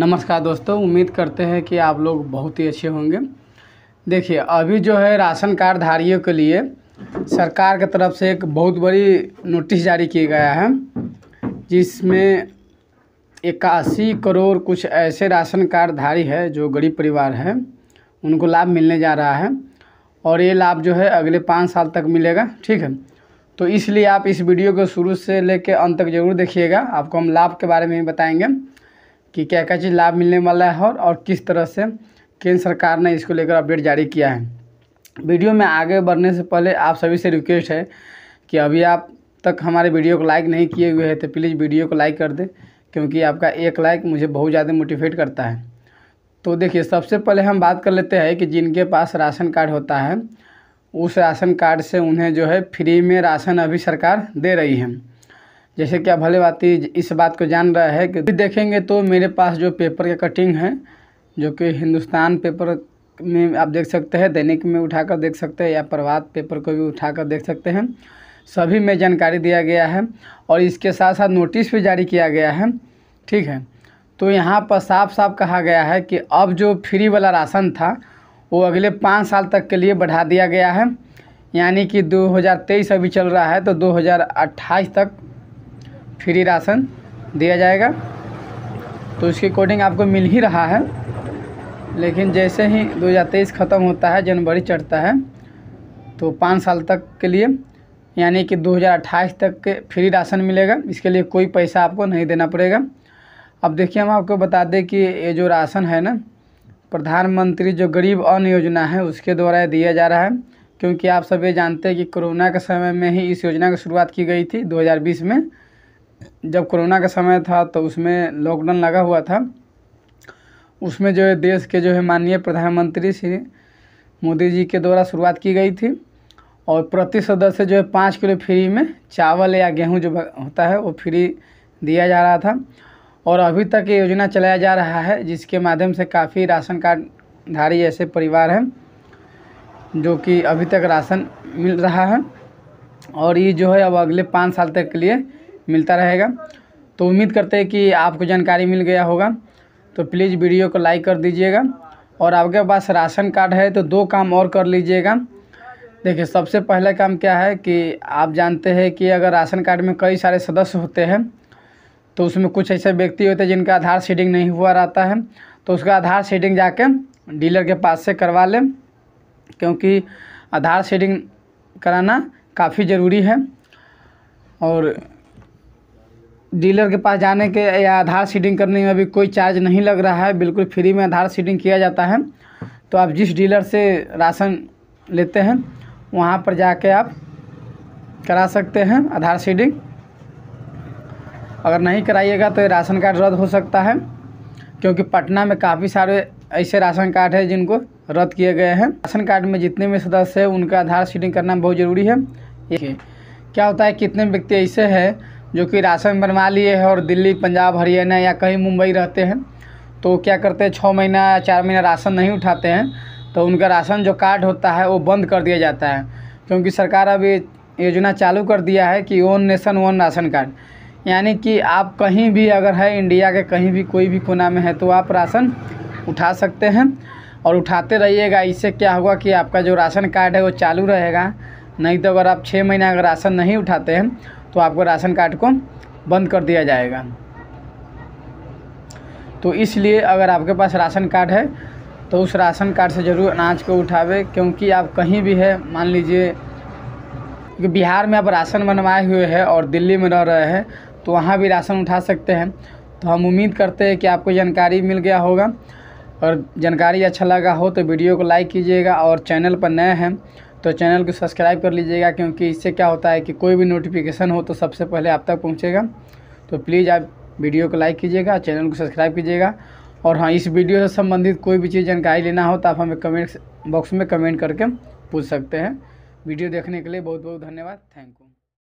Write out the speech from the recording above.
नमस्कार दोस्तों उम्मीद करते हैं कि आप लोग बहुत ही अच्छे होंगे देखिए अभी जो है राशन कार्ड धारियों के लिए सरकार की तरफ से एक बहुत बड़ी नोटिस जारी किया गया है जिसमें इक्यासी करोड़ कुछ ऐसे राशन कार्डधारी है जो गरीब परिवार है उनको लाभ मिलने जा रहा है और ये लाभ जो है अगले पाँच साल तक मिलेगा ठीक है तो इसलिए आप इस वीडियो को शुरू से लेकर अंत तक ज़रूर देखिएगा आपको हम लाभ के बारे में भी बताएंगे कि क्या क्या चीज़ लाभ मिलने वाला है और किस तरह से केंद्र सरकार ने इसको लेकर अपडेट जारी किया है वीडियो में आगे बढ़ने से पहले आप सभी से रिक्वेस्ट है कि अभी आप तक हमारे वीडियो को लाइक नहीं किए हुए हैं तो प्लीज़ वीडियो को लाइक कर दें क्योंकि आपका एक लाइक मुझे बहुत ज़्यादा मोटिवेट करता है तो देखिए सबसे पहले हम बात कर लेते हैं कि जिनके पास राशन कार्ड होता है उस राशन कार्ड से उन्हें जो है फ्री में राशन अभी सरकार दे रही है जैसे कि आप भले बात इस बात को जान रहा है कि देखेंगे तो मेरे पास जो पेपर का कटिंग है जो कि हिंदुस्तान पेपर में आप देख सकते हैं दैनिक में उठाकर देख सकते हैं या प्रभात पेपर को भी उठाकर देख सकते हैं सभी में जानकारी दिया गया है और इसके साथ साथ नोटिस भी जारी किया गया है ठीक है तो यहाँ पर साफ साफ कहा गया है कि अब जो फ्री वाला राशन था वो अगले पाँच साल तक के लिए बढ़ा दिया गया है यानी कि 2023 अभी चल रहा है तो 2028 तक फ्री राशन दिया जाएगा तो इसकी कोडिंग आपको मिल ही रहा है लेकिन जैसे ही दो हज़ार तेईस ख़त्म होता है जनवरी चढ़ता है तो पाँच साल तक के लिए यानी कि 2028 तक के फ्री राशन मिलेगा इसके लिए कोई पैसा आपको नहीं देना पड़ेगा अब देखिए हम आपको बता दें कि ये जो राशन है ना प्रधानमंत्री जो गरीब अन्न योजना है उसके द्वारा दिया जा रहा है क्योंकि आप सब ये जानते हैं कि कोरोना के समय में ही इस योजना की शुरुआत की गई थी 2020 में जब कोरोना का समय था तो उसमें लॉकडाउन लगा हुआ था उसमें जो है देश के जो है माननीय प्रधानमंत्री श्री मोदी जी के द्वारा शुरुआत की गई थी और प्रति सदस्य जो है पाँच किलो फ्री में चावल या गेहूं जो होता है वो फ्री दिया जा रहा था और अभी तक ये योजना चलाया जा रहा है जिसके माध्यम से काफ़ी राशन कार्डधारी ऐसे परिवार हैं जो कि अभी तक राशन मिल रहा है और ये जो है अब अगले पाँच साल तक के लिए मिलता रहेगा तो उम्मीद करते हैं कि आपको जानकारी मिल गया होगा तो प्लीज़ वीडियो को लाइक कर दीजिएगा और आपके पास राशन कार्ड है तो दो काम और कर लीजिएगा देखिए सबसे पहला काम क्या है कि आप जानते हैं कि अगर राशन कार्ड में कई सारे सदस्य होते हैं तो उसमें कुछ ऐसे व्यक्ति होते हैं जिनका आधार सीडिंग नहीं हुआ रहता है तो उसका आधार सीडिंग जाके डीलर के पास से करवा लें क्योंकि आधार सीडिंग कराना काफ़ी ज़रूरी है और डीलर के पास जाने के या आधार सीडिंग करने में भी कोई चार्ज नहीं लग रहा है बिल्कुल फ्री में आधार सीडिंग किया जाता है तो आप जिस डीलर से राशन लेते हैं वहाँ पर जाके आप करा सकते हैं आधार सीडिंग अगर नहीं कराइएगा तो राशन कार्ड रद्द हो सकता है क्योंकि पटना में काफ़ी सारे ऐसे राशन कार्ड है जिनको रद्द किए गए हैं राशन कार्ड में जितने भी सदस्य हैं उनका आधार सीडिंग करना बहुत ज़रूरी है क्या होता है कितने व्यक्ति ऐसे हैं जो कि राशन बनवा लिए हैं और दिल्ली पंजाब हरियाणा या कहीं मुंबई रहते हैं तो क्या करते हैं छः महीना या चार महीना राशन नहीं उठाते हैं तो उनका राशन जो कार्ड होता है वो बंद कर दिया जाता है क्योंकि सरकार अभी योजना चालू कर दिया है कि one nation one ration card यानी कि आप कहीं भी अगर है इंडिया के कहीं भी कोई भी कोना में है तो आप राशन उठा सकते हैं और उठाते रहिएगा इससे क्या होगा कि आपका जो राशन कार्ड है वो चालू रहेगा नहीं तो अगर आप छः महीना अगर राशन नहीं उठाते हैं तो आपको राशन कार्ड को बंद कर दिया जाएगा तो इसलिए अगर आपके पास राशन कार्ड है तो उस राशन कार्ड से ज़रूर अनाज को उठावे क्योंकि आप कहीं भी है मान लीजिए कि बिहार में आप राशन बनवाए हुए हैं और दिल्ली में रह रहे हैं तो वहाँ भी राशन उठा सकते हैं तो हम उम्मीद करते हैं कि आपको जानकारी मिल गया होगा और जानकारी अच्छा लगा हो तो वीडियो को लाइक कीजिएगा और चैनल पर नए हैं तो चैनल को सब्सक्राइब कर लीजिएगा क्योंकि इससे क्या होता है कि कोई भी नोटिफिकेशन हो तो सबसे पहले आप तक पहुँचेगा तो प्लीज़ आप वीडियो को लाइक कीजिएगा चैनल को सब्सक्राइब कीजिएगा और हाँ इस वीडियो से संबंधित कोई भी चीज़ जानकारी लेना हो तो आप हमें कमेंट बॉक्स में कमेंट करके पूछ सकते हैं वीडियो देखने के लिए बहुत बहुत धन्यवाद थैंक यू